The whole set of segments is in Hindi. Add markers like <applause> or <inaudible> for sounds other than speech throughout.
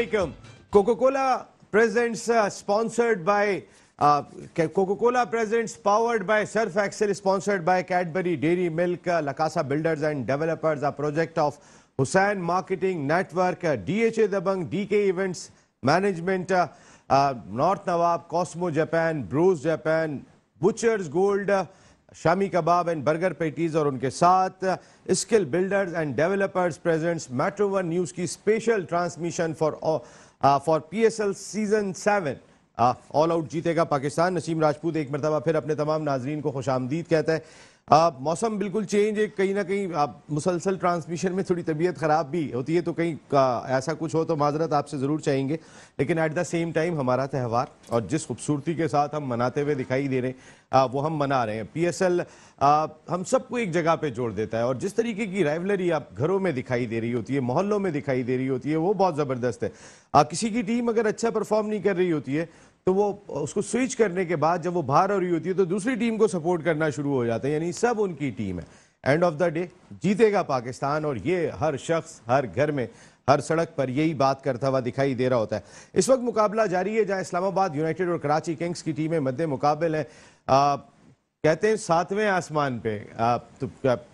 Speaker, Coca-Cola presents uh, sponsored by uh, Coca-Cola presents powered by Surf Excel, sponsored by Cadbury Dairy Milk, uh, Lakasa Builders and Developers, a project of Hussain Marketing Network, uh, DHA Dabang, DK Events Management, uh, uh, North Nawab, Cosmo Japan, Bruce Japan, Butcher's Gold. Uh, shami kebab and burger patties और उनके साथ skill builders and developers presents Metro One News की special transmission for for PSL season seven all out जीतेगा पाकिस्तान नसीम राजपूत एक मरतबा फिर अपने तमाम नाजरीन को खुश आमदीद कहता है मौसम बिल्कुल चेंज है कहीं ना कहीं आप मुसलसल ट्रांसमिशन में थोड़ी तबीयत ख़राब भी होती है तो कहीं का ऐसा कुछ हो तो माजरत आपसे ज़रूर चाहेंगे लेकिन एट द सेम टाइम हमारा त्यौहार और जिस खूबसूरती के साथ हम मनाते हुए दिखाई दे रहे हैं वो हम मना रहे हैं पी एस एल हम सबको एक जगह पर जोड़ देता है और जिस तरीके की राइवलरी आप घरों में दिखाई दे रही होती है मोहल्लों में दिखाई दे रही होती है वो बहुत ज़बरदस्त है आ, किसी की टीम अगर अच्छा परफॉर्म नहीं कर रही होती है तो वो उसको स्विच करने के बाद जब वो बाहर हो रही होती है तो दूसरी टीम को सपोर्ट करना शुरू हो जाता है यानी सब उनकी टीम है एंड ऑफ द डे जीतेगा पाकिस्तान और ये हर शख्स हर घर में हर सड़क पर यही बात करता हुआ दिखाई दे रहा होता है इस वक्त मुकाबला जारी है जहां इस्लामाबाद यूनाइटेड और कराची किंग्स की टीमें मद्दे मुकाबले हैं कहते हैं सातवें आसमान पे आ, तो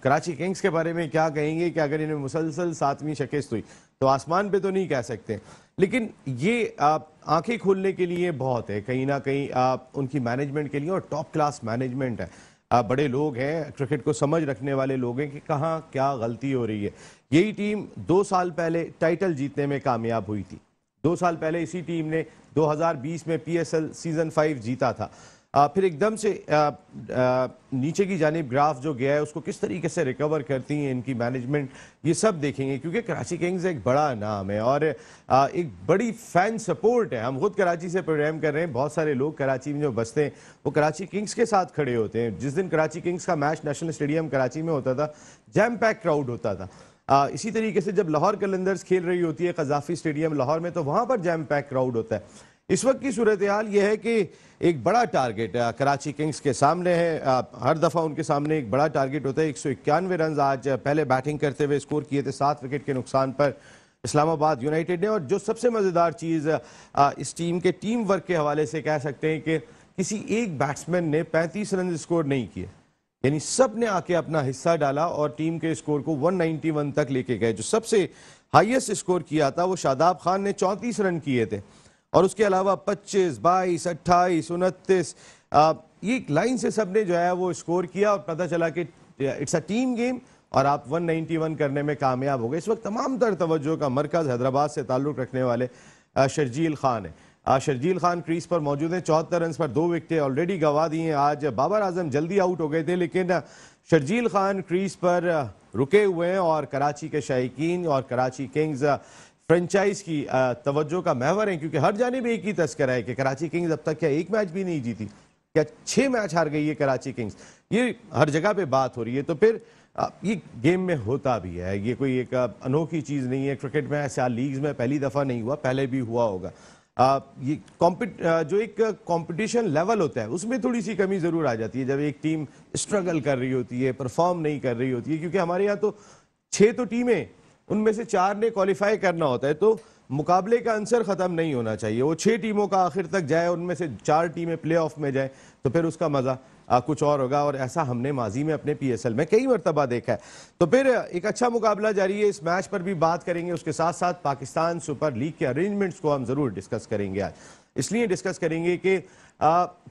कराची किंग्स के बारे में क्या कहेंगे कि अगर इन्हें मुसलसल सातवीं शिकस्त हुई तो आसमान पे तो नहीं कह सकते लेकिन ये आंखें खोलने के लिए बहुत है कहीं ना कहीं आप उनकी मैनेजमेंट के लिए और टॉप क्लास मैनेजमेंट है आ, बड़े लोग हैं क्रिकेट को समझ रखने वाले लोग हैं कि कहाँ क्या गलती हो रही है यही टीम दो साल पहले टाइटल जीतने में कामयाब हुई थी दो साल पहले इसी टीम ने 2020 में पीएसएल सीजन फाइव जीता था फिर एकदम से आ, आ, नीचे की जानब ग्राफ जो गया है उसको किस तरीके से रिकवर करती हैं इनकी मैनेजमेंट ये सब देखेंगे क्योंकि कराची किंग्स एक बड़ा नाम है और आ, एक बड़ी फैन सपोर्ट है हम खुद कराची से प्रोग्राम कर रहे हैं बहुत सारे लोग कराची में जो बसते हैं वो कराची किंग्स के साथ खड़े होते हैं जिस दिन कराची किंग्स का मैच नेशनल स्टेडियम कराची में होता था जैम पैक क्राउड होता था आ, इसी तरीके से जब लाहौर कलंदर्स खेल रही होती है कजाफी स्टेडियम लाहौर में तो वहाँ पर जैम पैक क्राउड होता है इस वक्त की सूरत हाल यह है कि एक बड़ा टारगेट कराची किंग्स के सामने है हर दफ़ा उनके सामने एक बड़ा टारगेट होता है एक सौ इक्यानवे रन आज पहले बैटिंग करते हुए स्कोर किए थे सात विकेट के नुकसान पर इस्लामाबाद यूनाइटेड ने और जो सबसे मज़ेदार चीज़ इस टीम के टीम वर्क के हवाले से कह सकते हैं कि किसी एक बैट्समैन ने पैंतीस रन स्कोर नहीं किए यानी सब ने आके अपना हिस्सा डाला और टीम के स्कोर को 191 तक लेके गए जो सबसे हाईएस्ट स्कोर किया था वो शादाब खान ने 34 रन किए थे और उसके अलावा 25, 22, 28, उनतीस ये एक लाइन से सबने जो है वो स्कोर किया और पता चला कि इट्स अ टीम गेम और आप 191 करने में कामयाब हो गए इस वक्त तमाम तर तवज्जो का मरकज़ हैदराबाद से ताल्लुक़ रखने वाले शर्जील खान है शर्जील खान क्रीज पर मौजूद हैं चौहत्तर रन पर दो विकटें ऑलरेडी गंवा दी हैं आज बाबर आजम जल्दी आउट हो गए थे लेकिन शर्जील खान क्रीज पर रुके हुए हैं और कराची के शायकीन और कराची किंग्स फ्रेंचाइज की तवज्जो का महवर है क्योंकि हर जाने भी एक ही तस्करा है कि कराची किंग्स अब तक क्या एक मैच भी नहीं जीती क्या छः मैच हार गई है कराची किंग्स ये हर जगह पे बात हो रही है तो फिर ये गेम में होता भी है ये कोई एक अनोखी चीज़ नहीं है क्रिकेट में ऐसा लीग्स में पहली दफ़ा नहीं हुआ पहले भी हुआ होगा ये कॉम्पिट जो एक कॉम्पिटिशन लेवल होता है उसमें थोड़ी सी कमी ज़रूर आ जाती है जब एक टीम स्ट्रगल कर रही होती है परफॉर्म नहीं कर रही होती है क्योंकि हमारे यहाँ तो छः तो टीमें उनमें से चार ने क्वालिफाई करना होता है तो मुकाबले का आंसर ख़त्म नहीं होना चाहिए वो छः टीमों का आखिर तक जाए उनमें से चार टीमें प्ले ऑफ में जाए तो फिर उसका मज़ा कुछ और होगा और ऐसा हमने माजी में अपने पीएसएल में कई मरतबा देखा है तो फिर एक अच्छा मुकाबला जारी है इस मैच पर भी बात करेंगे उसके साथ साथ पाकिस्तान सुपर लीग के अरेंजमेंट्स को हम ज़रूर डिस्कस करेंगे आज इसलिए डिस्कस करेंगे कि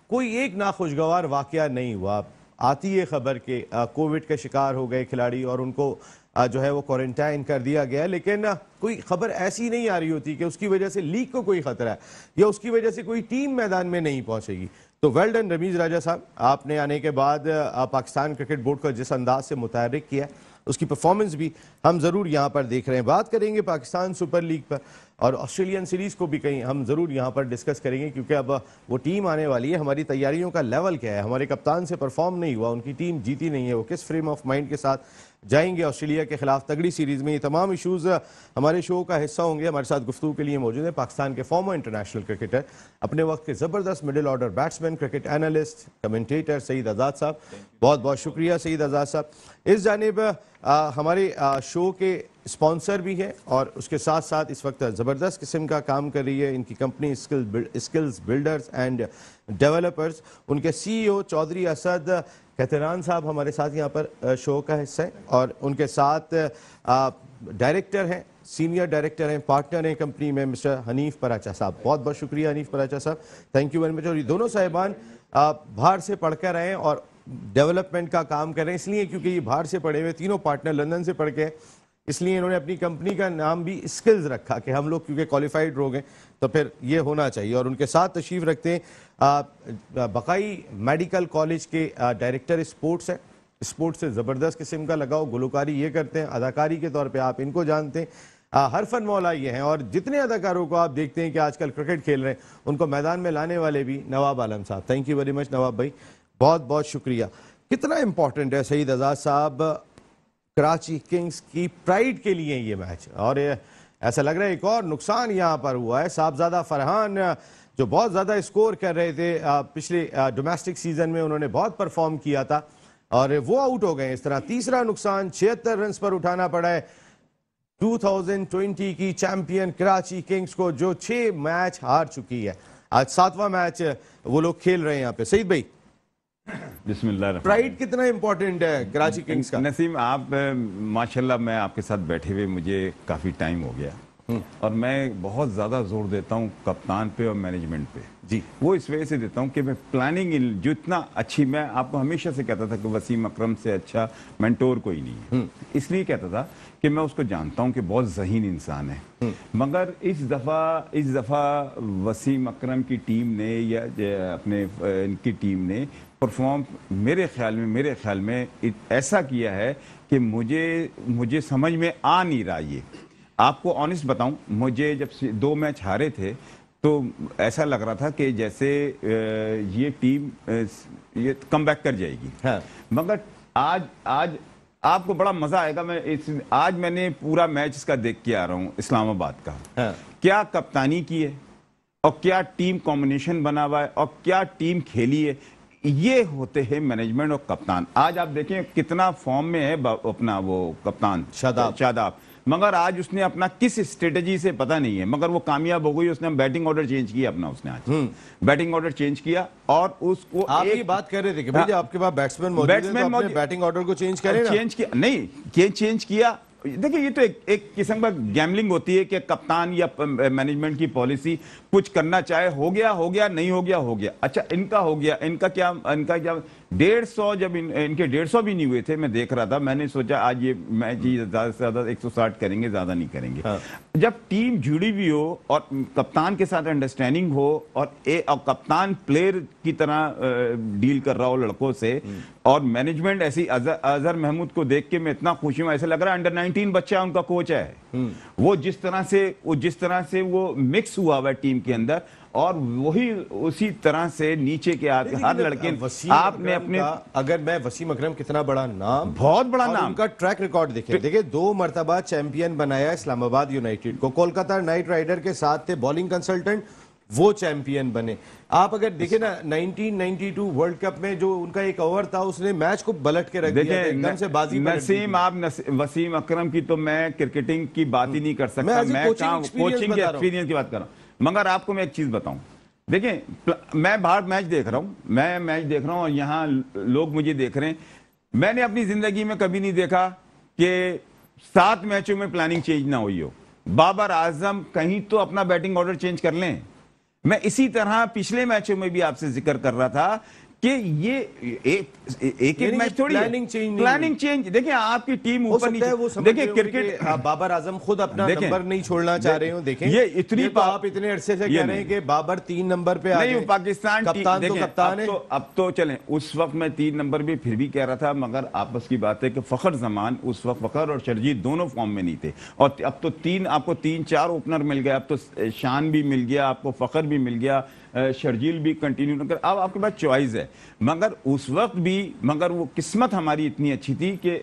कोई एक नाखुशगवार वाक़ नहीं हुआ आती है खबर के कोविड का शिकार हो गए खिलाड़ी और उनको जो है वो क्वारंटाइन कर दिया गया लेकिन कोई खबर ऐसी नहीं आ रही होती कि उसकी वजह से लीग को कोई खतरा है या उसकी वजह से कोई टीम मैदान में नहीं पहुंचेगी तो वेल डन रमीज राजा साहब आपने आने के बाद पाकिस्तान क्रिकेट बोर्ड को जिस अंदाज से मुतहरक किया उसकी परफॉर्मेंस भी हम ज़रूर यहाँ पर देख रहे हैं बात करेंगे पाकिस्तान सुपर लीग पर और ऑस्ट्रेलियन सीरीज़ को भी कहीं हम ज़रूर यहाँ पर डिस्कस करेंगे क्योंकि अब वो टीम आने वाली है हमारी तैयारियों का लेवल क्या है हमारे कप्तान से परफॉर्म नहीं हुआ उनकी टीम जीती नहीं है वो किस फ्रेम ऑफ माइंड के साथ जाएंगे ऑस्ट्रेलिया के खिलाफ तगड़ी सीरीज में ये तमाम इशूज़ हमारे शो का हिस्सा होंगे हमारे साथ गुफ्तु के लिए मौजूद है पाकिस्तान के फॉर्मर इंटरनेशनल क्रिकेटर अपने वक्त के ज़बरदस्त middle order batsman cricket analyst commentator Saeed Azad साहब बहुत बहुत शुक्रिया सईद आज़ाद साहब इस जानब हमारे शो के स्पॉन्सर भी है और उसके साथ साथ इस वक्त ज़बरदस्त किस्म का काम कर रही है इनकी company skill skills builders and developers उनके सीईओ e चौधरी असद कैतरान साहब हमारे साथ यहाँ पर शो का हिस्सा है और उनके साथ डायरेक्टर हैं सीनियर डायरेक्टर हैं पार्टनर हैं कंपनी में मिस्टर हनीफ पराचा साहब बहुत बहुत शुक्रिया हनीफ पराचा साहब थैंक यू वेरी मच और ये दोनों साहिबान बाहर से पढ़कर आए और डेवलपमेंट का काम कर रहे हैं इसलिए क्योंकि ये बाहर से पढ़े हुए तीनों पार्टनर लंदन से पढ़ के इसलिए इन्होंने अपनी कंपनी का नाम भी स्किल्स रखा कि हम लोग क्योंकि क्वालिफाइड लोग हैं तो फिर ये होना चाहिए और उनके साथ तशरीफ रखते हैं बकाई मेडिकल कॉलेज के डायरेक्टर स्पोर्ट्स हैं स्पोर्ट्स से ज़बरदस्त किस्म का लगाओ गुलकारी ये करते हैं अदाकारी के तौर पर आप इनको जानते हैं हर फन मौला ये हैं और जितने अदाकारों को आप देखते हैं कि आजकल क्रिकेट खेल रहे हैं उनको मैदान में लाने वाले भी नवाब आलम साहब thank you very much Nawab भाई बहुत बहुत शुक्रिया कितना इम्पॉर्टेंट है सईद आज़ाद साहब कराची किंग्स की प्राइड के लिए ये मैच और ये ऐसा लग रहा है एक और नुकसान यहाँ पर हुआ है साहबजादा फरहान जो बहुत ज़्यादा स्कोर कर रहे थे पिछले डोमेस्टिक सीज़न में उन्होंने बहुत परफॉर्म किया था और वो आउट हो गए इस तरह तीसरा नुकसान छिहत्तर रन पर उठाना पड़ा है 2020 की चैंपियन कराची किंग्स को जो छः मैच हार चुकी है आज सातवां मैच वो लोग खेल रहे हैं यहाँ पे सईद भाई प्राइड कितना इम्पोर्टेंट है कराची किंग्स का नसीम आप माशाल्लाह मैं आपके साथ बैठे हुए मुझे काफ़ी टाइम हो गया हम्म। और मैं बहुत ज़्यादा जोर देता हूँ कप्तान पे और मैनेजमेंट पे जी वो इस वजह से देता हूँ कि मैं प्लानिंग जितना अच्छी मैं आपको हमेशा से कहता था कि वसीम अकरम से अच्छा मैंटोर कोई नहीं है हम्म। इसलिए कहता था कि मैं उसको जानता हूँ कि बहुत जहीन इंसान है हम्म। मगर इस दफ़ा इस दफ़ा वसीम अकरम की टीम ने या अपने इनकी टीम ने परफॉर्म मेरे ख्याल में मेरे ख्याल में ऐसा किया है कि मुझे मुझे समझ में आ नहीं रहा ये आपको ऑनेस्ट बताऊं मुझे जब दो मैच हारे थे तो ऐसा लग रहा था कि जैसे ये टीम ये कम बैक कर जाएगी हाँ। मगर आज आज आपको बड़ा मजा आएगा मैं इस आज मैंने पूरा मैच इसका देख के आ रहा हूँ इस्लामाबाद का हाँ। क्या कप्तानी की है और क्या टीम कॉम्बिनेशन बना हुआ है और क्या टीम खेली है ये होते हैं मैनेजमेंट और कप्तान आज आप देखें कितना फॉर्म में है अपना वो कप्तान शादाब शादाब मगर आज उसने अपना किस स्ट्रेटजी से पता नहीं है मगर वो कामयाब हो गई उसने बैटिंग ऑर्डर चेंज किया अपना उसने आज बैटिंग ऑर्डर चेंज किया और उसको आप एक... बात कर रहे थे कि हाँ। आपके पास बैट्समैन बैट्समैन बैटिंग ऑर्डर को चेंज करें चेंज किया नहीं चेंज किया देखिए ये तो एक एक किस्म का गैमलिंग होती है कि कप्तान या मैनेजमेंट की पॉलिसी कुछ करना चाहे हो गया हो गया नहीं हो गया हो गया अच्छा इनका हो गया इनका क्या इनका क्या डेढ़ सौ जब इन, इनके डेढ़ सौ भी नहीं हुए थे मैं देख रहा था मैंने सोचा आज ये मैच ही ज्यादा से ज्यादा एक सौ साठ करेंगे ज्यादा नहीं करेंगे हाँ। जब टीम जुड़ी हुई हो और कप्तान के साथ अंडरस्टैंडिंग हो और ए और कप्तान प्लेयर की तरह डील कर रहा हो लड़कों से हम्म। और मैनेजमेंट ऐसी अजहर महमूद को देख के मैं इतना खुशी हूँ ऐसा लग रहा है अंडर नाइनटीन बच्चा उनका कोच है हम्म। वो जिस तरह से वो जिस तरह से वो मिक्स हुआ हुआ है टीम के अंदर और वही उसी तरह से नीचे के आते हर लड़के आपने अपने अगर मैं वसीम अकरम कितना बड़ा नाम बहुत बड़ा नाम उनका ट्रैक रिकॉर्ड देखे देखिए दो मरतबा चैंपियन बनाया इस्लामाबाद यूनाइटेड को कोलकाता नाइट राइडर के साथ थे बॉलिंग कंसल्टेंट वो चैंपियन बने आप अगर देखें ना 1992 वर्ल्ड कप में जो उनका एक ओवर था उसने मैच को बलट के रख दिया एकदम से बाजी नसीम आप नस, वसीम अकरम की तो मैं क्रिकेटिंग की बात ही नहीं कर सकता मैं, मैं कोचिंग, के एक्सपीरियंस की बात कर रहा हूँ मगर आपको मैं एक चीज बताऊं देखिए मैं भारत मैच देख रहा हूं मैं मैच देख रहा हूं और यहां लोग मुझे देख रहे हैं मैंने अपनी जिंदगी में कभी नहीं देखा कि सात मैचों में प्लानिंग चेंज ना हुई हो बाबर आजम कहीं तो अपना बैटिंग ऑर्डर चेंज कर लें मैं इसी तरह पिछले मैचों में भी आपसे जिक्र कर रहा था कि ये एक एक, ही मैच थोड़ी प्लानिंग चेंज प्लानिंग चेंज देखिए आपकी टीम ऊपर नीचे देखिए क्रिकेट हाँ, बाबर आजम खुद अपना नंबर नहीं छोड़ना चाह रहे हो देखें ये इतनी ये तो आप इतने अरसे से कह रहे हैं कि बाबर तीन नंबर पे नहीं पाकिस्तान कप्तान तो कप्तान है तो- अब तो चलें उस वक्त मैं तीन नंबर भी फिर भी कह रहा था मगर आपस की बात है कि फखर जमान उस वक्त फखर और शर्जीत दोनों फॉर्म में नहीं थे और अब तो तीन आपको तीन चार ओपनर मिल गए अब तो शान भी मिल गया आपको फखर भी मिल गया शर्जील भी कंटिन्यू ना कर अब आपके पास चॉइस है मगर उस वक्त भी मगर वो किस्मत हमारी इतनी अच्छी थी कि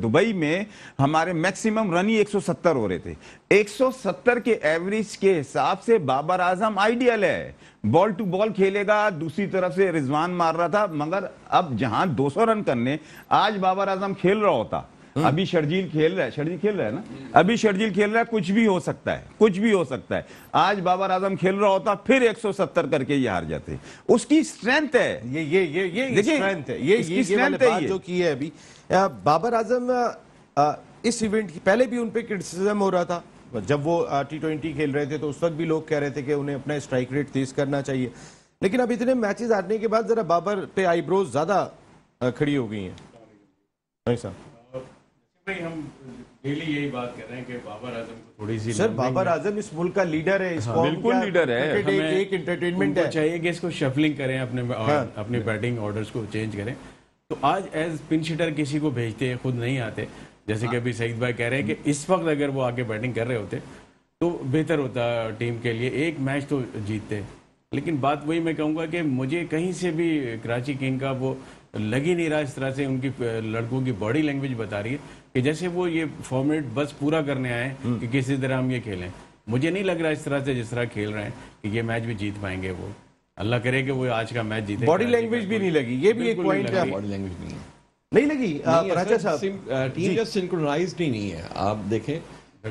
दुबई में हमारे मैक्सिमम रन ही 170 हो रहे थे 170 के एवरेज के हिसाब से बाबर आजम आइडियल है बॉल टू बॉल खेलेगा दूसरी तरफ से रिजवान मार रहा था मगर अब जहां 200 रन करने आज बाबर आजम खेल रहा होता हम्म। अभी शर्जील खेल रहा है शर्जील खेल रहा है ना अभी शर्जील खेल रहा है कुछ भी हो सकता है कुछ भी हो सकता है आज बाबर आजम खेल रहा होता फिर 170 करके ये हार जाते उसकी स्ट्रेंथ है ये ये ये ये स्ट्रेंथ है ये इसकी स्ट्रेंथ है जो की है अभी बाबर आजम इस इवेंट की पहले भी उनपे क्रिटिसिजम हो रहा था जब वो टी ट्वेंटी खेल रहे थे तो उस वक्त भी लोग कह रहे थे कि उन्हें अपना स्ट्राइक रेट तेज करना चाहिए लेकिन अब इतने मैचेस हारने के बाद जरा बाबर पे आईब्रोज ज्यादा खड़ी हो गई हैं साहब डेली यही बात कर रहे हैं कि बाबर आजम को थोड़ी सी सर बाबर आजम इस मुल्क का लीडर है इस हाँ, बिल्कुल लीडर है हमें एक एंटरटेनमेंट है चाहिए कि इसको शफलिंग करें अपने हाँ। अपने बैटिंग ऑर्डर्स को चेंज करें तो आज एज पिन शीटर किसी को भेजते हैं खुद नहीं आते जैसे कि हाँ। अभी सईद भाई कह रहे हैं कि इस वक्त अगर वो आगे बैटिंग कर रहे होते तो बेहतर होता टीम के लिए एक मैच तो जीतते लेकिन बात वही मैं कहूंगा कि मुझे कहीं से भी कराची किंग का वो लग ही नहीं रहा इस तरह से उनकी लड़कों की बॉडी लैंग्वेज बता रही है कि जैसे वो ये फॉर्मेट बस पूरा करने आए हम्म। कि किसी तरह हम ये खेलें मुझे नहीं लग रहा इस तरह से जिस तरह खेल रहे हैं कि ये मैच भी जीत पाएंगे वो अल्लाह करे कि वो आज का मैच जीते बॉडी लैंग्वेज भी नहीं लगी ये भी एक पॉइंट है बॉडी लैंग्वेज नहीं नहीं लगी राजा अच्छा साहब सिंक्रोनाइज्ड ही नहीं है आप देखें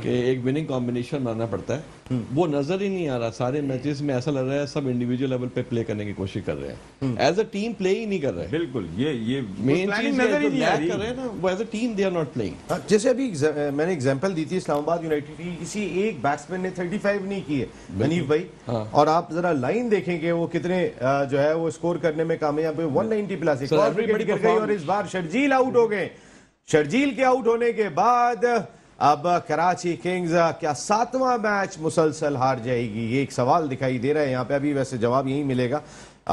कि एक विनिंग कॉम्बिनेशन बनाना पड़ता है हम्म। वो नजर ही नहीं आ रहा सारे मैचेस में ऐसा लग रहा है सब इंडिविजुअल लेवल पे प्ले करने की कोशिश कर रहे हैं एज अ टीम प्ले ही नहीं कर रहे बिल्कुल ये ये मेन चीज नजर ही नहीं आ रही कर रहे ना वो as a team they are not playing जैसे अभी मैंने एग्जांपल दी थी इस्लामाबाद यूनाइटेड की किसी एक बैट्समैन ने 35 नहीं किए मनीफ भाई हाँ। और आप जरा लाइन देखेंगे वो कितने जो है वो स्कोर करने में कामयाब हुए 190 प्लस एक और इस बार शर्जील आउट हो गए शर्जील के आउट होने के बाद अब कराची किंग्स क्या सातवां मैच मुसलसल हार जाएगी ये एक सवाल दिखाई दे रहा है यहाँ पे अभी वैसे जवाब यही मिलेगा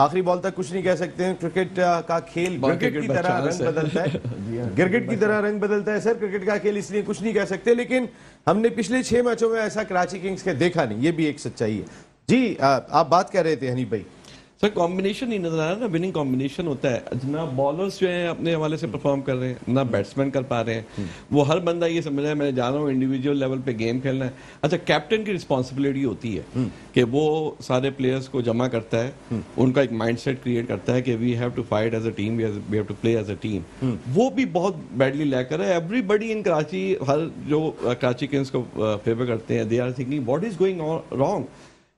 आखिरी बॉल तक कुछ नहीं कह सकते हैं क्रिकेट का खेल क्रिकेट की तरह रंग बदलता है <laughs> हाँ। क्रिकेट की तरह रंग बदलता है सर क्रिकेट का खेल इसलिए कुछ नहीं कह सकते लेकिन हमने पिछले छह मैचों में ऐसा कराची किंग्स के देखा नहीं ये भी एक सच्चाई है जी आप बात कर रहे थे हनी भाई सर कॉम्बिनेशन ही नजर आ रहा है ना विनिंग कॉम्बिनेशन होता है ना बॉलर्स जो है अपने हवाले से परफॉर्म कर रहे हैं ना बैट्समैन कर पा रहे हैं हम्म। वो हर बंदा ये समझ रहा है मैं जा रहा हूँ इंडिविजुअल लेवल पे गेम खेलना है अच्छा कैप्टन की रिस्पॉन्सिबिलिटी होती है हम्म। कि वो सारे प्लेयर्स को जमा करता है हम्म। उनका एक माइंड क्रिएट करता है कि we have to fight as a team we have to play as a team वो भी बहुत बैडली लैक कर है एवरीबडी इन कराची हर जो कराची किंग्स को फेवर करते हैं they are thinking what is going wrong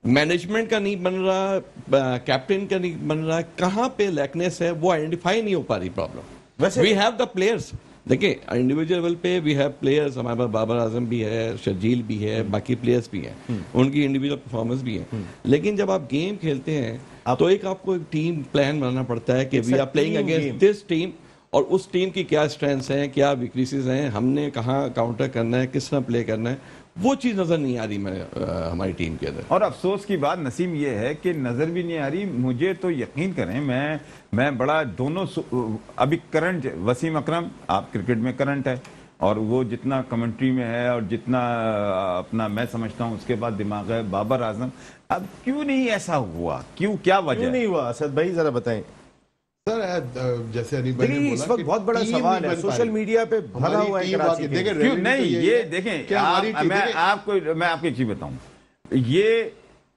management का नहीं बन रहा कैप्टन का नहीं बन रहा कहाँ पे लैकनेस है वो आइडेंटिफाई नहीं हो पा रही problem we have the players देखिए इंडिविजुअल लेवल पे वी हैव प्लेयर्स हमारे पास बाबर आजम भी है शर्जील भी है हम्म। बाकी प्लेयर्स भी हैं हम्म। उनकी इंडिविजुअल परफॉर्मेंस भी है हम्म। लेकिन जब आप गेम खेलते हैं आप तो एक आपको एक टीम प्लान बनाना पड़ता है कि we are playing against this team और उस टीम की क्या स्ट्रेंथ्स हैं क्या वीकनेसेस हैं हमने कहाँ काउंटर करना है किस तरह प्ले करना है वो चीज़ नज़र नहीं आ रही मैं आ, हमारी टीम के अंदर और अफसोस की बात नसीम ये है कि नज़र भी नहीं आ रही मुझे तो यकीन करें मैं मैं बड़ा दोनों अभी करंट वसीम अकरम आप क्रिकेट में करंट है और वो जितना कमेंट्री में है और जितना अपना मैं समझता हूँ उसके बाद दिमाग है बाबर आजम अब क्यों नहीं ऐसा हुआ क्यों क्या वजह नहीं हुआ असद भाई ज़रा बताएं सर जैसे अनिल भाई इस वक्त बहुत बड़ा सवाल है सोशल मीडिया पे भरा हुआ है कराची देखें तो नहीं ये देखें मैं आपको मैं आपको एक चीज बताऊं ये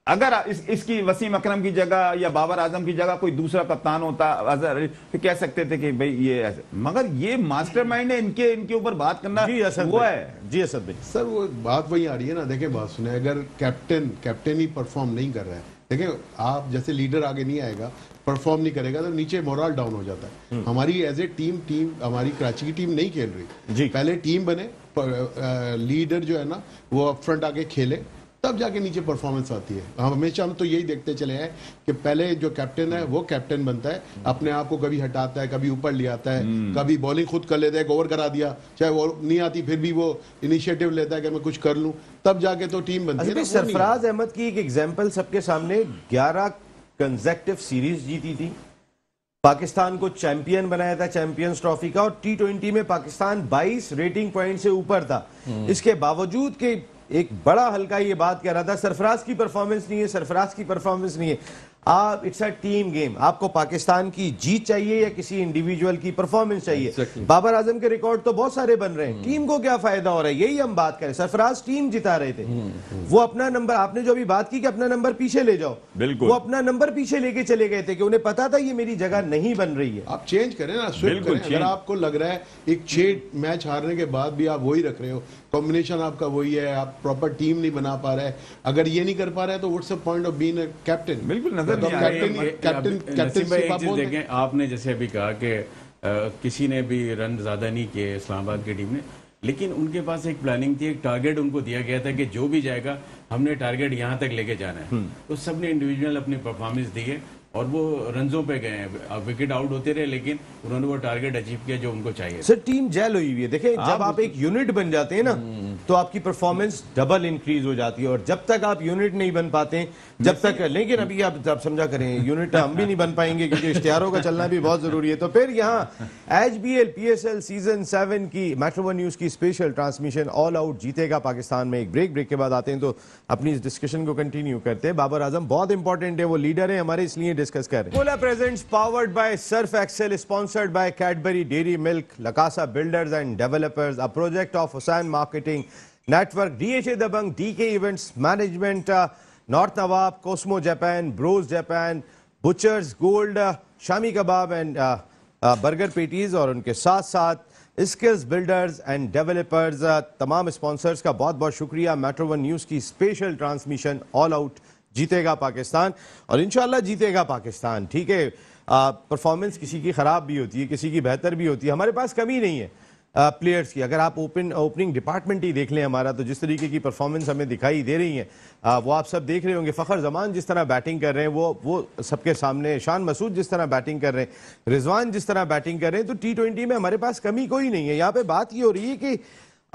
अगर इस, इसकी वसीम अकरम की जगह या बाबर आजम की जगह कोई दूसरा कप्तान होता अजहर तो कह सकते थे कि भाई ये ऐसे मगर ये मास्टरमाइंड है इनके इनके ऊपर बात करना जी असद हुआ है जी असद भाई सर वो बात वही आ रही है ना देखें बात सुने अगर कैप्टन कैप्टन ही परफॉर्म नहीं कर रहा है देखें आप जैसे लीडर आगे नहीं आएगा परफॉर्म नहीं करेगा तो नीचे मोरल डाउन हो जाता है हम्म। हमारी एज ए टीम टीम हमारी कराची की टीम नहीं खेल रही पहले टीम बने पर, आ, लीडर जो है ना वो फ्रंट आके खेले तब जाके नीचे परफॉर्मेंस आती है हम हमेशा हम तो यही देखते चले हैं कि पहले जो कैप्टन है वो कैप्टन बनता है अपने आप को कभी हटाता है कभी ऊपर ले आता है हम्म। कभी बॉलिंग खुद कर लेता है ओवर करा दिया चाहे वो नहीं आती फिर भी वो इनिशिएटिव लेता है कि मैं कुछ कर लूँ तब जाके तो टीम बनती है अच्छा, तो सरफराज अहमद की एक एग्जाम्पल सबके सामने ग्यारह कंजेक्टिव सीरीज जीती थी पाकिस्तान को चैंपियन बनाया था चैंपियंस ट्रॉफी का और टी में पाकिस्तान 22 रेटिंग पॉइंट से ऊपर था हम्म। इसके बावजूद कि एक बड़ा हल्का ये बात कह रहा था सरफराज की परफॉर्मेंस नहीं है सरफराज की परफॉर्मेंस नहीं है आप इट्स अ टीम गेम आपको पाकिस्तान की जीत चाहिए या किसी इंडिविजुअल की परफॉर्मेंस चाहिए exactly. बाबर आजम के रिकॉर्ड तो बहुत सारे बन रहे हैं टीम को क्या फायदा हो रहा है यही हम बात करें सरफराज टीम जिता रहे थे हम्म, हम्म। वो अपना नंबर आपने जो अभी बात की कि अपना नंबर पीछे ले जाओ बिल्कुल वो अपना नंबर पीछे लेके चले गए थे कि उन्हें पता था ये मेरी जगह नहीं बन रही है आप चेंज करें ना बिल्कुल अगर आपको लग रहा है एक छह मैच हारने के बाद भी आप वही रख रहे हो कॉम्बिनेशन आपका वही है आप प्रॉपर टीम नहीं बना पा रहे अगर ये नहीं कर पा रहे तो व्हाट्सअप पॉइंट ऑफ बीन कैप्टन बिल्कुल नजर देखें आपने जैसे अभी कहा कि किसी ने भी रन ज़्यादा नहीं किए इस्लामाबाद की टीम ने लेकिन उनके पास एक प्लानिंग थी एक टारगेट उनको दिया गया था कि जो भी जाएगा हमने टारगेट यहाँ तक लेके जाना है हम्म। तो सबने इंडिविजुअल अपनी परफॉर्मेंस दी है और वो रनों पे गए हैं विकेट आउट होते रहे लेकिन उन्होंने वो टारगेट अचीव किया जो उनको चाहिए सर टीम जेल हुई हुई है देखिए जब आप एक यूनिट बन जाते हैं ना हम्म। तो आपकी परफॉर्मेंस डबल इंक्रीज हो जाती है और जब तक आप यूनिट नहीं बन पाते जब तक लेकिन अभी आप आप समझा करें यूनिट हम भी नहीं बन पाएंगे क्योंकि इश्तेहारों का चलना भी बहुत जरूरी है तो फिर यहाँ एच बी सीजन सेवन की मेट्रोवन न्यूज की स्पेशल ट्रांसमिशन ऑल आउट जीतेगा पाकिस्तान में एक ब्रेक ब्रेक के बाद आते हैं तो अपनी इस डिस्कशन को कंटिन्यू करते हैं बाबर आजम बहुत इंपॉर्टेंट है वो लीडर है हमारे इसलिए डिस्कस कर रहे हैं presents powered by Surf Excel sponsored by Cadbury Dairy Milk Lakasa builders and developers a project of Hussain marketing network DHA Dabang DK events management North Nawab Cosmo Japan Bros Japan Butcher's Gold shami kebab and burger patties और उनके साथ साथ स्किल्स बिल्डर्स एंड डेवलपर्स तमाम स्पॉन्सर्स का बहुत बहुत शुक्रिया मेट्रोवन न्यूज़ की स्पेशल ट्रांसमिशन ऑल आउट जीतेगा पाकिस्तान और इनशाला जीतेगा पाकिस्तान ठीक है परफॉर्मेंस किसी की ख़राब भी होती है किसी की बेहतर भी होती है हमारे पास कमी नहीं है प्लेयर्स की अगर आप ओपन ओपनिंग डिपार्टमेंट ही देख लें हमारा तो जिस तरीके की परफॉर्मेंस हमें दिखाई दे रही है आ, वो आप सब देख रहे होंगे फ़खर जमान जिस तरह बैटिंग कर रहे हैं वो वो सबके सामने शान मसूद जिस तरह बैटिंग कर रहे हैं रिजवान जिस तरह बैटिंग कर रहे हैं तो टी ट्वेंटी में हमारे पास कमी कोई नहीं है यहाँ पर बात ये हो रही है कि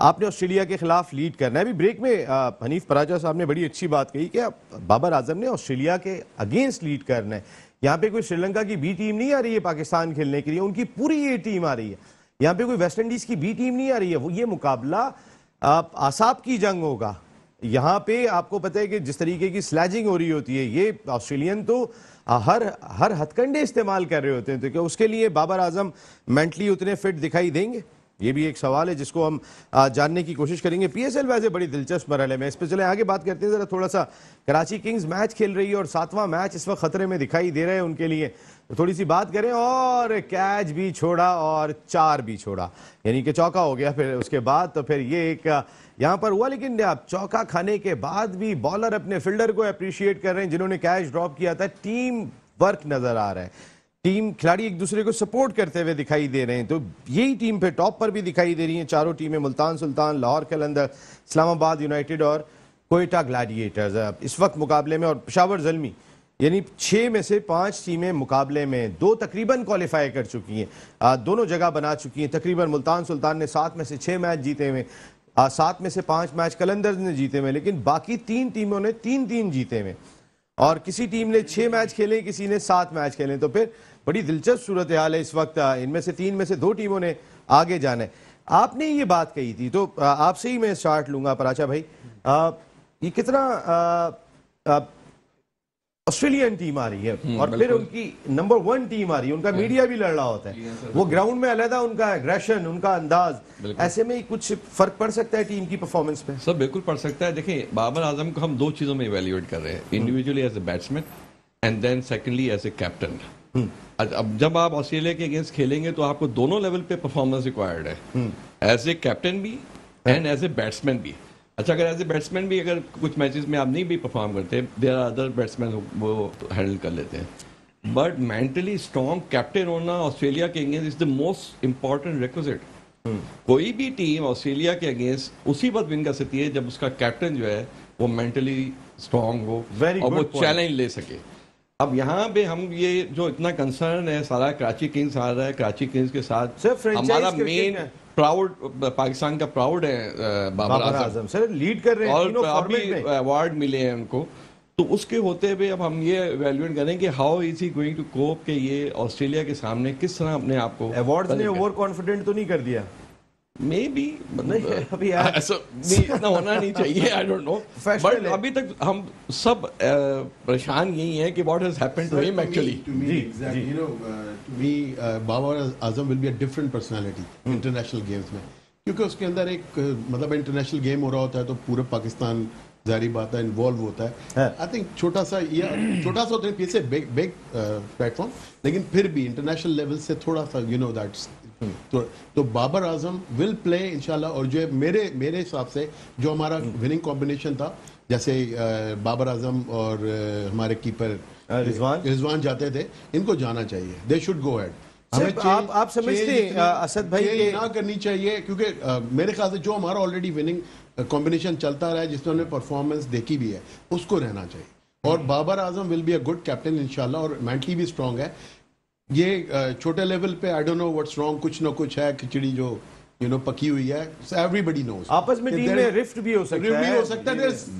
आपने ऑस्ट्रेलिया के खिलाफ लीड करना है अभी ब्रेक में हनीफ पराजा साहब ने बड़ी अच्छी बात कही कि बाबर आजम ने ऑस्ट्रेलिया के अगेंस्ट लीड करना है यहाँ पे कोई श्रीलंका की बी टीम नहीं आ रही है पाकिस्तान खेलने के लिए उनकी पूरी ये टीम आ रही है यहाँ पे कोई वेस्ट इंडीज की बी टीम नहीं आ रही है वो ये मुकाबला आसाब की जंग होगा यहाँ पे आपको पता है कि जिस तरीके की स्लैजिंग हो रही होती है ये ऑस्ट्रेलियन तो हर हर हथकंडे इस्तेमाल कर रहे होते हैं तो क्या उसके लिए बाबर आजम मेंटली उतने फिट दिखाई देंगे ये भी एक सवाल है जिसको हम जानने की कोशिश करेंगे पीएसएल वैसे बड़ी दिलचस्प मरहले में इस पर चले आगे बात करते हैं ज़रा थोड़ा सा कराची किंग्स मैच खेल रही है और सातवां मैच इस वक्त खतरे में दिखाई दे रहे हैं उनके लिए तो थोड़ी सी बात करें और कैच भी छोड़ा और चार भी छोड़ा यानी कि चौका हो गया फिर उसके बाद तो फिर ये एक यहाँ पर हुआ लेकिन आप चौका खाने के बाद भी बॉलर अपने फील्डर को अप्रिशिएट कर रहे हैं जिन्होंने कैच ड्रॉप किया था टीम वर्क नज़र आ रहा है टीम खिलाड़ी एक दूसरे को सपोर्ट करते हुए दिखाई दे रहे हैं तो यही टीम पे टॉप पर भी दिखाई दे रही हैं चारों टीमें मुल्तान सुल्तान लाहौर कलंदर इस्लामाबाद यूनाइटेड और कोयटा ग्लैडिएटर्स इस वक्त मुकाबले में और पिशावर जलमी यानी छः में से पाँच टीमें मुकाबले में दो तकरीबन क्वालिफाई कर चुकी हैं दोनों जगह बना चुकी हैं तकरीबन मुल्तान सुल्तान ने सात में से छः मैच जीते हुए सात में से पाँच मैच कलंदर ने जीते हुए लेकिन बाकी तीन टीमों ने तीन तीन जीते हुए और किसी टीम ने छह मैच खेले किसी ने सात मैच खेले तो फिर बड़ी दिलचस्प सूरत हाल है इस वक्त इनमें से तीन में से दो टीमों ने आगे जाना है आपने ये बात कही थी तो आपसे ही मैं स्टार्ट लूंगा पराचा भाई आ, ये कितना आ, आ, ऑस्ट्रेलियन टीम आ रही है हम्म, और फिर उनकी नंबर वन टीम आ रही है उनका मीडिया हम्म। भी लड़ रहा होता है वो ग्राउंड में अलहदा उनका एग्रेशन उनका अंदाज ऐसे में कुछ फर्क पड़ सकता है टीम की परफॉर्मेंस पे सब बिल्कुल पड़ सकता है देखिए बाबर आजम को हम दो चीजों में इवेल्युएट कर रहे हैं individually as a batsman and then secondly as a captain अब जब आप ऑस्ट्रेलिया के अगेंस्ट खेलेंगे तो आपको दोनों लेवल पे परफॉर्मेंस रिक्वायर्ड है एज ए कैप्टन भी एंड एज ए बैट्समैन भी अच्छा अगर एज ए बैट्समैन भी अगर कुछ मैचेस में आप नहीं भी परफॉर्म करते देर आर अदर बैट्समैन वो हैंडल कर लेते हैं बट मेंटली स्ट्रॉन्ग कैप्टन होना ऑस्ट्रेलिया के against is the most important request कोई भी टीम ऑस्ट्रेलिया के अगेंस्ट उसी वक्त विन कर सकती है जब उसका कैप्टन जो है वो मेंटली स्ट्रांग हो वेरी और वो चैलेंज ले सके अब यहाँ पे हम ये जो इतना कंसर्न है सारा कराची किंग्स आ रहा है कराची किंग्स के साथ हमारा मेन प्राउड पाकिस्तान का प्राउड है बाबर आजम सर लीड कर रहे हैं और अभी अवार्ड मिले हैं उनको तो उसके होते हुए अब हम ये वैल्यूएट करें कि how is he going to cope के ये ऑस्ट्रेलिया के सामने किस तरह अपने आप को अवार्ड ने ओवर कॉन्फिडेंट तो नहीं कर दिया Uh, <laughs> होना नहीं चाहिए आई डोंट नो बट अभी तक हम सब uh, परेशान यही हैं कि what has happened to him actually Babar Azam will be a different personality international games में क्योंकि उसके अंदर एक uh, मतलब इंटरनेशनल गेम हो रहा होता है तो पूरा पाकिस्तान जारी बात है इन्वॉल्व होता है आई हाँ। थिंक छोटा सा या छोटा सा होता है बिग प्लेटफॉर्म लेकिन फिर भी इंटरनेशनल लेवल से थोड़ा सा यू नो दैट्स हम्म। तो तो बाबर आजम विल प्ले इंशाल्लाह और जो मेरे मेरे हिसाब से जो हमारा विनिंग कॉम्बिनेशन हम्म। था जैसे बाबर आजम और हमारे कीपर रिजवान रिजवान जाते थे इनको जाना चाहिए दे शुड गो हैड आप आप समझते असद भाई ये ना करनी चाहिए क्योंकि मेरे ख्याल से जो हमारा ऑलरेडी विनिंग कॉम्बिनेशन चलता रहा है जिसमें हमने परफॉर्मेंस देखी भी है उसको रहना चाहिए और Babar Azam will be a good captain इंशाल्लाह और मेंटली भी स्ट्रांग है ये छोटे लेवल पे I don't know what's wrong कुछ ना कुछ है खिचड़ी जो यू नो पकी हुई है सो एवरीबॉडी नोस आपस में टीम में रिफ्ट भी हो सकता है भी हो सकता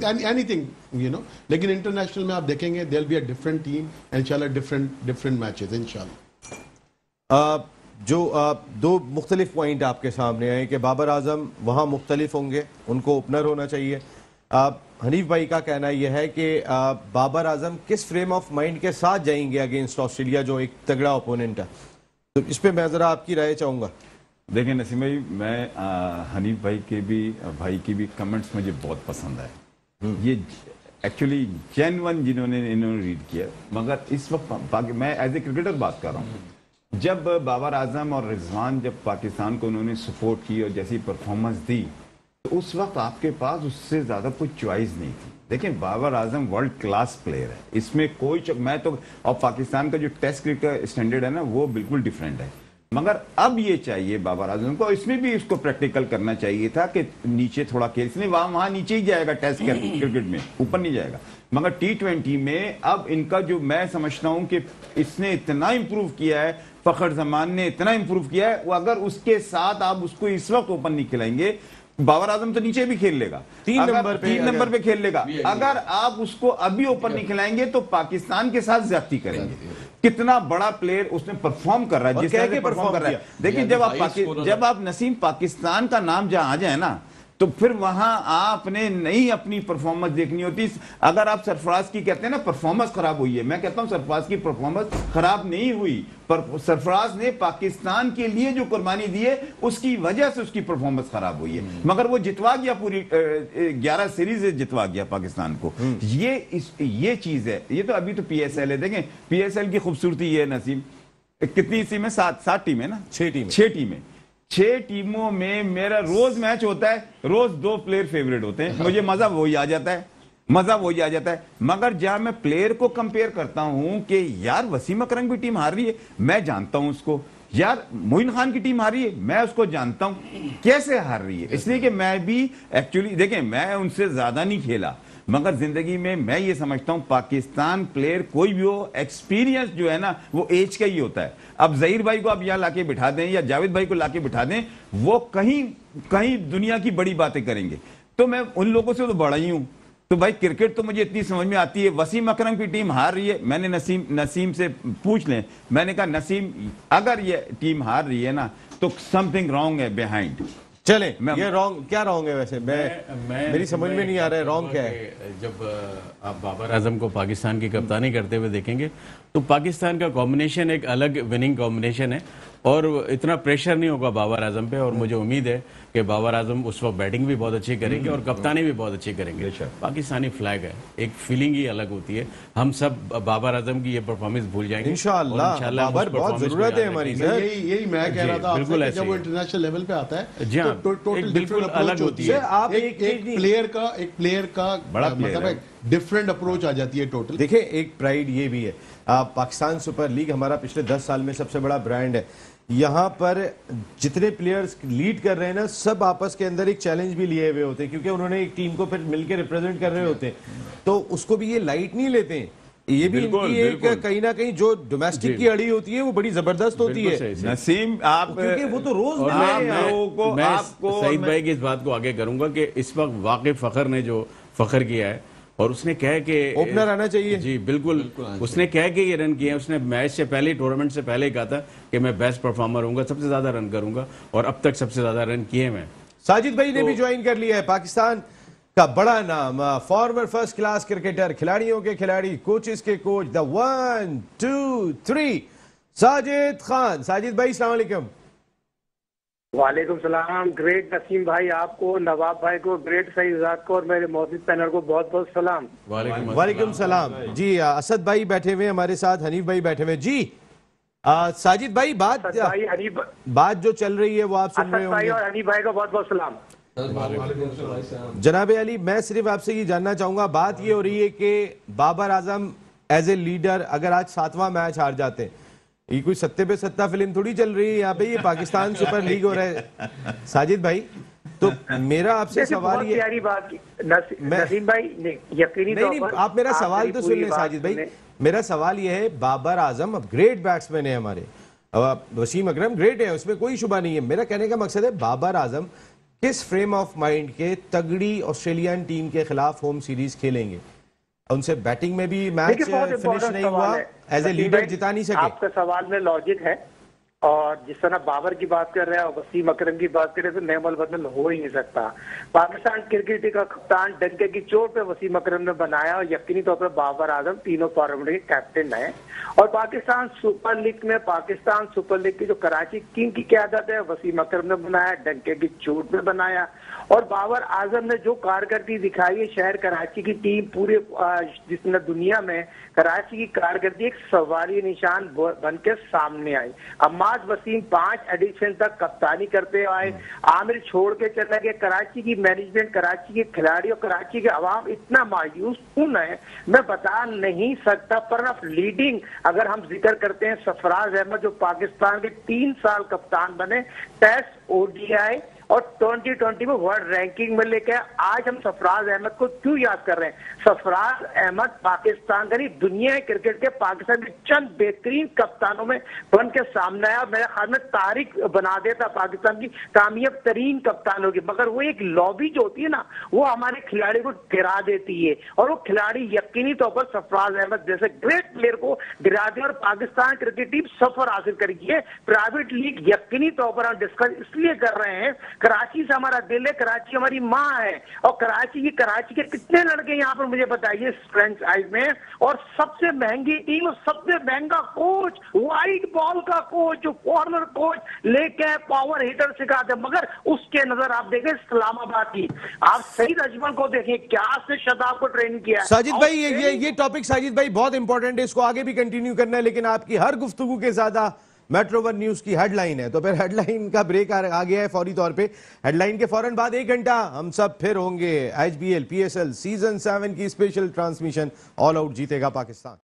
है एनीथिंग यू नो लेकिन इंटरनेशनल में आप देखेंगे there will be a different team इंशाल्लाह डिफरेंट डिफरेंट मैचेस इंशाल्लाह जो आप दो मुख्तलिफ पॉइंट आपके सामने आए कि बाबर आजम वहाँ मुख्तलिफ होंगे उनको ओपनर होना चाहिए आप हनीफ भाई का कहना यह है कि बाबर आजम किस फ्रेम ऑफ माइंड के साथ जाएंगे अगेंस्ट ऑस्ट्रेलिया जो एक तगड़ा ओपोनेंट है तो इस पर मैं ज़रा आपकी राय चाहूँगा देखिए नसीम भाई मैं हनीफ भाई के भी भाई की भी कमेंट्स मुझे बहुत पसंद आए हम्म। ये एक्चुअली जैन वन जिन्होंने इन्होंने रीड किया मगर इस वक्त मैं एज ए क्रिकेटर बात कर रहा हूँ जब बाबर आजम और रिजवान जब पाकिस्तान को उन्होंने सपोर्ट की और जैसी परफॉर्मेंस दी तो उस वक्त आपके पास उससे ज्यादा कोई च्वाइस नहीं थी देखिए Babar Azam world class player है इसमें कोई मैं तो और पाकिस्तान का जो टेस्ट क्रिकेट का स्टैंडर्ड है ना वो बिल्कुल डिफरेंट है मगर अब ये चाहिए बाबर आजम को इसमें भी उसको प्रैक्टिकल करना चाहिए था कि नीचे थोड़ा खेल इसलिए वहां वहां नीचे ही जाएगा टेस्ट क्रिकेट में ऊपर नहीं जाएगा मगर टी ट्वेंटी में अब इनका जो मैं समझता हूं कि इसने इतना इंप्रूव किया है फखर जमान ने इतना इंप्रूव किया है वो अगर उसके साथ आप उसको इस वक्त ओपन नहीं खिलाएंगे बाबर आजम तो नीचे भी खेल लेगा तीन नंबर तीन नंबर पे खेल लेगा अगर आप उसको अभी ओपन नहीं खिलाएंगे तो पाकिस्तान के साथ ज्यादा करेंगे कितना बड़ा प्लेयर उसने परफॉर्म कर रहा है जिस तरह परफॉर्म कर रहा है देखिए जब आप तो जब आप नसीम पाकिस्तान का नाम जहां आ जाए ना तो फिर वहां आपने नहीं अपनी परफॉर्मेंस देखनी होती अगर आप सरफराज की कहते हैं ना परफॉर्मेंस खराब हुई है मैं कहता हूं सरफराज की परफॉर्मेंस खराब नहीं हुई पर सरफराज ने पाकिस्तान के लिए जो कुर्बानी दी है उसकी वजह से उसकी परफॉर्मेंस खराब हुई है हम्म। मगर वो जितवा गया पूरी ग्यारह सीरीज जितवा गया पाकिस्तान को हम्म। ये इस, ये चीज है ये तो अभी तो पीएसएल है देखें पीएसएल की खूबसूरती ये है नसीम कितनी में सात सात टीम है ना छह टीम छह टीमें छह टीमों में मेरा रोज मैच होता है रोज दो प्लेयर फेवरेट होते हैं मुझे मजा वही आ जाता है मजा वही आ जाता है मगर जहां मैं प्लेयर को कंपेयर करता हूं कि यार वसीम अकरम की टीम हार रही है मैं जानता हूं उसको यार मोइन खान की टीम हार रही है मैं उसको जानता हूं कैसे हार रही है इसलिए कि मैं भी एक्चुअली देखें मैं उनसे ज्यादा नहीं खेला मगर जिंदगी में मैं ये समझता हूँ पाकिस्तान प्लेयर कोई भी हो एक्सपीरियंस जो है ना वो एज का ही होता है अब जहीर भाई को आप यहाँ लाके बिठा दें या जावेद भाई को लाके बिठा दें वो कहीं कहीं दुनिया की बड़ी बातें करेंगे तो मैं उन लोगों से तो बड़ा ही हूँ तो भाई क्रिकेट तो मुझे इतनी समझ में आती है वसीम अकरम की टीम हार रही है मैंने नसीम नसीम से पूछ लें मैंने कहा नसीम अगर ये टीम हार रही है ना तो समथिंग रॉन्ग है बिहाइंड चले ये रॉन्ग क्या रॉन्ग है वैसे मैं, मैं मेरी समझ में नहीं आ रहा है रॉन्ग क्या है जब आप बाबर आजम को पाकिस्तान की कप्तानी करते हुए देखेंगे तो पाकिस्तान का कॉम्बिनेशन एक अलग विनिंग कॉम्बिनेशन है और इतना प्रेशर नहीं होगा बाबर आजम पे और मुझे उम्मीद है कि बाबर आजम उस वक्त बैटिंग भी बहुत अच्छी करेंगे और कप्तानी भी बहुत अच्छी करेंगे पाकिस्तानी फ्लैग है एक फीलिंग ही अलग होती है हम सब बाबर आजम की ये परफॉर्मेंस भूल जाएंगे इंटरनेशनल लेवल पे आता है जी तो हाँ बिल्कुल अलग होती है आप प्लेयर का एक प्लेयर का बड़ा मतलब डिफरेंट अप्रोच आ जाती है टोटल देखिए एक प्राइड ये भी है पाकिस्तान सुपर लीग हमारा पिछले दस साल में सबसे बड़ा ब्रांड है यहाँ पर जितने प्लेयर्स लीड कर रहे हैं ना सब आपस के अंदर एक चैलेंज भी लिए हुए होते हैं क्योंकि उन्होंने एक टीम को फिर मिलकर रिप्रेजेंट कर रहे होते हैं तो उसको भी ये लाइट नहीं लेते हैं ये भी इनकी एक कहीं ना कहीं जो डोमेस्टिक की अड़ी होती है वो बड़ी जबरदस्त होती है नसीम आप तो क्योंकि वो तो रोज मैं आपको सईद भाई की इस बात को आगे करूंगा कि इस वक्त वाकई फखर ने जो फखर किया है और उसने कह के ओपनर आना चाहिए जी बिल्कुल, बिल्कुल उसने कह के ये रन किए उसने मैच से पहले टूर्नामेंट से पहले कहा था कि मैं बेस्ट परफॉर्मर हूँ सबसे ज्यादा रन करूंगा और अब तक सबसे ज्यादा रन किए मैं साजिद भाई ने भी ज्वाइन तो- कर लिया है पाकिस्तान का बड़ा नाम फॉर्मर फर्स्ट क्लास क्रिकेटर खिलाड़ियों के खिलाड़ी कोचेस के coach the one two three Sajid Khan Sajid भाई सलाम वालेकुम सलाम ग्रेट नसीम भाई आपको नवाब भाई को ग्रेट सही को और मेरे मोहित पैनल को बहुत बहुत सलाम वालेकुम सलाम जी असद भाई बैठे हुए हमारे साथ हनीफ भाई बैठे हुए जी आ, साजिद भाई बात भाई हनीफ बात जो चल रही है वो आप सुन रहे भाई और हनीफ भाई को बहुत बहुत सलाम जनाब अली मैं सिर्फ आपसे ये जानना चाहूंगा बात ये हो रही है कि Babar Azam as a leader अगर आज सातवां मैच हार जाते हैं ये कोई सत्य पे सत्ता फिल्म थोड़ी चल रही है यहाँ पे ये पाकिस्तान सुपर लीग हो रहा है साजिद भाई तो मेरा आपसे सवाल ये प्यारी बात नसीम भाई नहीं यकीनी नहीं, नहीं आप मेरा आप सवाल तो सुन लें साजिद भाई मेरा सवाल ये है बाबर आजम अब ग्रेट बैट्समैन है हमारे अब वसीम अकरम ग्रेट है उसमें कोई शुभा नहीं है मेरा कहने का मकसद है बाबर आजम किस फ्रेम ऑफ माइंड के तगड़ी ऑस्ट्रेलियन टीम के खिलाफ होम सीरीज खेलेंगे उनसे बैटिंग में भी मैच फिनिश नहीं हुआ एज ए लीडर जिता नहीं सके आपका सवाल में लॉजिक है और जिस तरह बाबर की बात कर रहे हैं और वसीम अकरम की बात करें तो नेमल बदल हो ही नहीं सकता पाकिस्तान क्रिकेट का कप्तान डंके की चोट पे वसीम अकरम ने बनाया और यकीनी तौर पर बाबर आजम तीनों फॉर्मेट के कैप्टन हैं और पाकिस्तान सुपर लीग में पाकिस्तान सुपर लीग की जो कराची किंग की क्यादत है वसीम अकरम ने बनाया डंके की चोट में बनाया और बाबर आजम ने जो कारकर्दी दिखाई है शहर कराची की टीम पूरे जिसने दुनिया में कराची की कारकर्दी एक सवारी निशान बनकर सामने आई अम्मा शहबाज वसीम पांच एडिशन तक कप्तानी करते आए आमिर छोड़ के चले गए कराची की मैनेजमेंट कराची के खिलाड़ी और कराची के अवाम इतना मायूस कौन है मैं बता नहीं सकता पर ऑफ लीडिंग अगर हम जिक्र करते हैं सफराज अहमद जो पाकिस्तान के तीन साल कप्तान बने टेस्ट ओडीआई और 2020 में वर्ल्ड रैंकिंग में लेके आज हम सफराज अहमद को क्यों याद कर रहे हैं सफराज अहमद पाकिस्तान का दुनिया क्रिकेट के पाकिस्तान के चंद बेहतरीन कप्तानों में बन के सामने आया मेरे ख्याल में तारीख बना देता पाकिस्तान की कामयाब तरीन कप्तान होगी मगर वो एक लॉबी जो होती है ना वो हमारे खिलाड़ी को गिरा देती है और वो खिलाड़ी यकीनी तौर पर सफराज अहमद जैसे ग्रेट प्लेयर को गिरा दे और पाकिस्तान क्रिकेट टीम सफर हासिल करेगी प्राइवेट लीग यकीनी तौर पर हम डिस्कस इसलिए कर रहे हैं कराची से हमारा दिल है कराची हमारी माँ है और कराची की कराची के कितने लड़के यहाँ पर मुझे बताइए फ्रेंचाइज में और सबसे महंगी टीम और सबसे महंगा कोच वाइट बॉल का कोच जो कॉर्नर कोच लेके पावर हीटर सिखाते मगर उसके नजर आप देखें इस्लामाबाद की आप सही अजमल को देखें क्या से शताब को ट्रेन किया साजिद भाई ये, ये टॉपिक साजिद भाई बहुत इंपॉर्टेंट है इसको आगे भी कंटिन्यू करना है लेकिन आपकी हर गुफ्तु के ज्यादा मेट्रो वन न्यूज की हेडलाइन है तो फिर हेडलाइन का ब्रेक आ, आ गया है फौरी तौर पे हेडलाइन के फौरन बाद एक घंटा हम सब फिर होंगे H B L P S L season seven की स्पेशल ट्रांसमिशन ऑल आउट जीतेगा पाकिस्तान